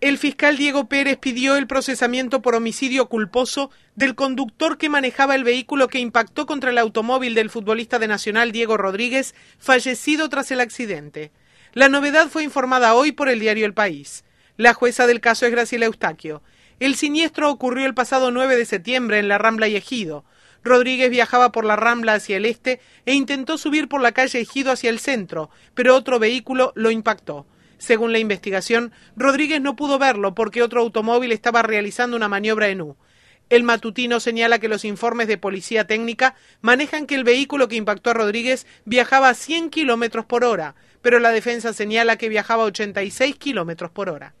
El fiscal Diego Pérez pidió el procesamiento por homicidio culposo del conductor que manejaba el vehículo que impactó contra el automóvil del futbolista de Nacional Diego Rodríguez, fallecido tras el accidente. La novedad fue informada hoy por el diario El País. La jueza del caso es Graciela Eustaquio. El siniestro ocurrió el pasado 9 de septiembre en la Rambla y Ejido. Rodríguez viajaba por la Rambla hacia el este e intentó subir por la calle Ejido hacia el centro, pero otro vehículo lo impactó. Según la investigación, Rodríguez no pudo verlo porque otro automóvil estaba realizando una maniobra en U. El matutino señala que los informes de policía técnica manejan que el vehículo que impactó a Rodríguez viajaba a 100 kilómetros por hora, pero la defensa señala que viajaba a 86 kilómetros por hora.